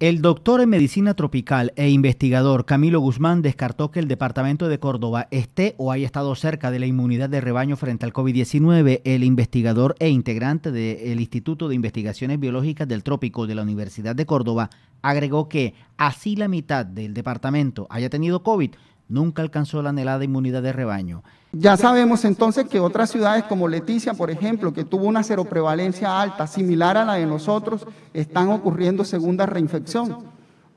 El doctor en medicina tropical e investigador Camilo Guzmán descartó que el departamento de Córdoba esté o haya estado cerca de la inmunidad de rebaño frente al COVID-19. El investigador e integrante del Instituto de Investigaciones Biológicas del Trópico de la Universidad de Córdoba agregó que así la mitad del departamento haya tenido COVID nunca alcanzó la anhelada inmunidad de rebaño. Ya sabemos entonces que otras ciudades como Leticia, por ejemplo, que tuvo una seroprevalencia alta, similar a la de nosotros, están ocurriendo segunda reinfección,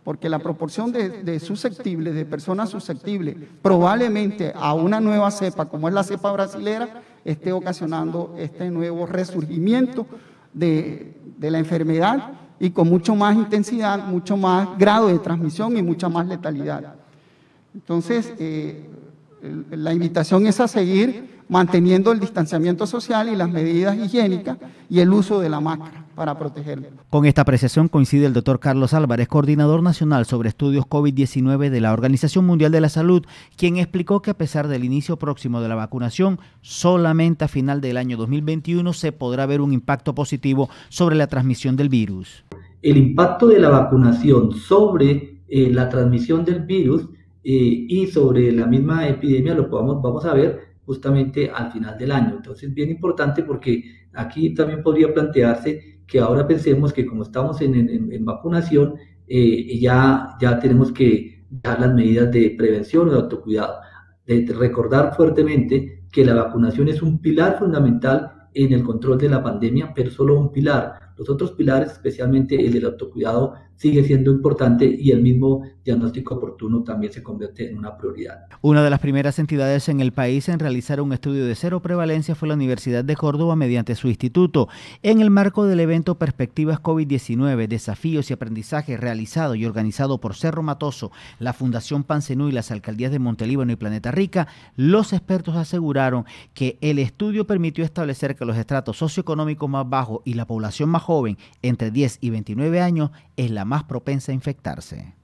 porque la proporción de, susceptibles, de personas susceptibles, probablemente a una nueva cepa, como es la cepa brasilera, esté ocasionando este nuevo resurgimiento de la enfermedad y con mucho más intensidad, mucho más grado de transmisión y mucha más letalidad. Entonces, eh, la invitación es a seguir manteniendo el distanciamiento social y las medidas higiénicas y el uso de la máscara para protegerlo. Con esta apreciación coincide el doctor Carlos Álvarez, coordinador nacional sobre estudios COVID-19 de la Organización Mundial de la Salud, quien explicó que a pesar del inicio próximo de la vacunación, solamente a final del año 2021 se podrá ver un impacto positivo sobre la transmisión del virus. El impacto de la vacunación sobre eh, la transmisión del virus eh, y sobre la misma epidemia lo vamos a ver justamente al final del año. Entonces, bien importante porque aquí también podría plantearse que ahora pensemos que como estamos en, en, vacunación, eh, ya, ya tenemos que dar las medidas de prevención o de autocuidado. De recordar fuertemente que la vacunación es un pilar fundamental en el control de la pandemia, pero solo un pilar. Los otros pilares, especialmente el del autocuidado, sigue siendo importante y el mismo diagnóstico oportuno también se convierte en una prioridad. Una de las primeras entidades en el país en realizar un estudio de cero prevalencia fue la Universidad de Córdoba mediante su instituto. En el marco del evento Perspectivas COVID-19, desafíos y aprendizaje realizado y organizado por Cerro Matoso, la Fundación Pancenú y las alcaldías de Montelíbano y Planeta Rica, los expertos aseguraron que el estudio permitió establecer que los estratos socioeconómicos más bajos y la población más joven joven entre 10 y 29 años es la más propensa a infectarse.